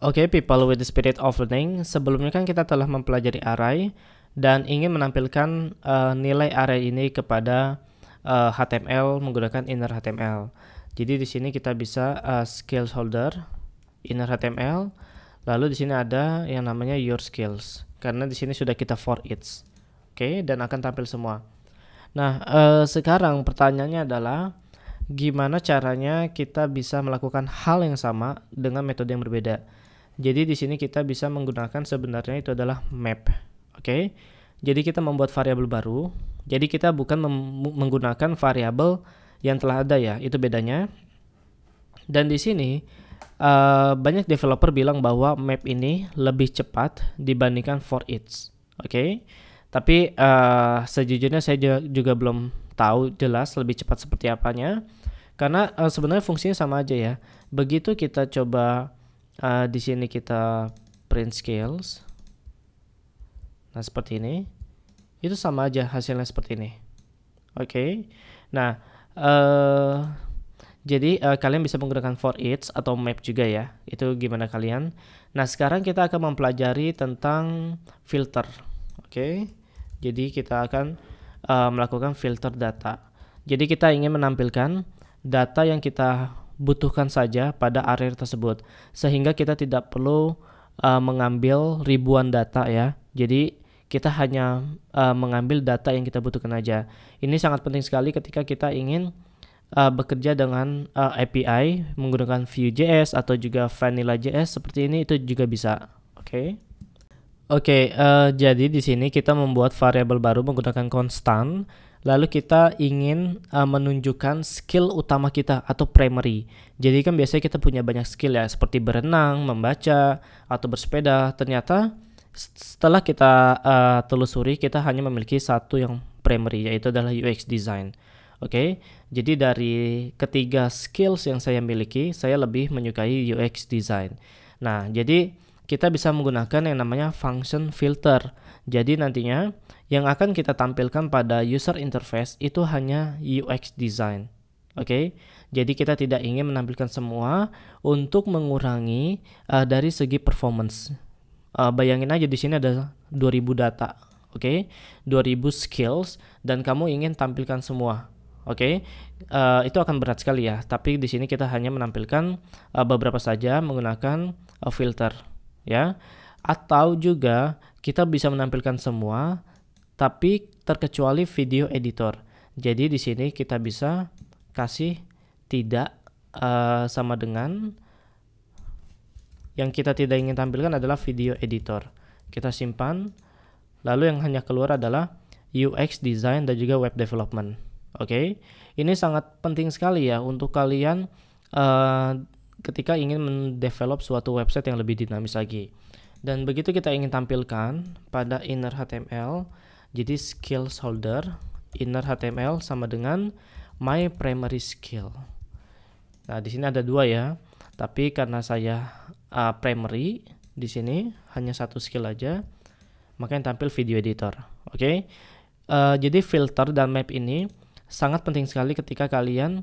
Oke, okay, people with the spirit of learning, sebelumnya kan kita telah mempelajari array dan ingin menampilkan uh, nilai array ini kepada uh, eh, HTML menggunakan inner HTML. Jadi di sini kita bisa uh, eh, skills holder inner HTML, lalu di sini ada yang namanya your skills karena di sini sudah kita for each. Oke, okay, dan akan tampil semua. Nah, uh, sekarang pertanyaannya adalah gimana caranya kita bisa melakukan hal yang sama dengan metode yang berbeda. Jadi di sini kita bisa menggunakan sebenarnya itu adalah map. Oke. Okay? Jadi kita membuat variabel baru. Jadi kita bukan menggunakan variabel yang telah ada ya, itu bedanya. Dan di sini uh, banyak developer bilang bahwa map ini lebih cepat dibandingkan for each. Oke. Okay? Tapi uh, sejujurnya saya juga belum tahu jelas lebih cepat seperti apanya. Karena uh, sebenarnya fungsinya sama aja ya. Begitu kita coba uh, di sini kita print scales nah seperti ini itu sama aja hasilnya seperti ini oke okay. nah uh, jadi uh, kalian bisa menggunakan for each atau map juga ya itu gimana kalian nah sekarang kita akan mempelajari tentang filter oke okay. jadi kita akan uh, melakukan filter data jadi kita ingin menampilkan data yang kita butuhkan saja pada area tersebut sehingga kita tidak perlu uh, mengambil ribuan data ya. Jadi kita hanya uh, mengambil data yang kita butuhkan aja. Ini sangat penting sekali ketika kita ingin uh, bekerja dengan uh, API menggunakan Vue.js atau juga Vanilla.js seperti ini itu juga bisa. Oke. Okay. Oke, okay, uh, jadi di sini kita membuat variabel baru menggunakan constant lalu kita ingin uh, menunjukkan skill utama kita atau primary. Jadi kan biasanya kita punya banyak skill ya seperti berenang, membaca, atau bersepeda. Ternyata setelah kita uh, telusuri kita hanya memiliki satu yang primary yaitu adalah UX design. Oke, okay? jadi dari ketiga skills yang saya miliki, saya lebih menyukai UX design. Nah, jadi kita bisa menggunakan yang namanya function filter. Jadi nantinya yang akan kita tampilkan pada user interface itu hanya UX design. Oke, okay? jadi kita tidak ingin menampilkan semua untuk mengurangi uh, dari segi performance. Uh, bayangin aja di sini ada 2000 data, oke, okay? 2000 skills dan kamu ingin tampilkan semua. Oke, okay? uh, eh, itu akan berat sekali ya. Tapi di sini kita hanya menampilkan uh, beberapa saja menggunakan uh, filter, ya. Atau juga kita bisa menampilkan semua, tapi terkecuali video editor. Jadi di sini kita bisa kasih tidak uh, sama dengan yang kita tidak ingin tampilkan adalah video editor. Kita simpan. Lalu yang hanya keluar adalah UX design dan juga web development. Oke. Okay? Ini sangat penting sekali ya untuk kalian uh, ketika ingin mendevelop suatu website yang lebih dinamis lagi. Dan begitu kita ingin tampilkan pada inner HTML jadi skills holder inner HTML sama dengan my primary skill. Nah, di sini ada dua ya. Tapi karena saya uh, primary di sini hanya satu skill aja, maka yang tampil video editor. Oke. Okay? Uh, eh, jadi filter dan map ini sangat penting sekali ketika kalian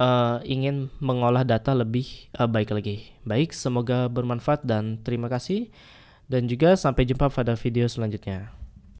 uh, ingin mengolah data lebih uh, baik lagi. Baik, semoga bermanfaat dan terima kasih. Dan juga sampai jumpa pada video selanjutnya.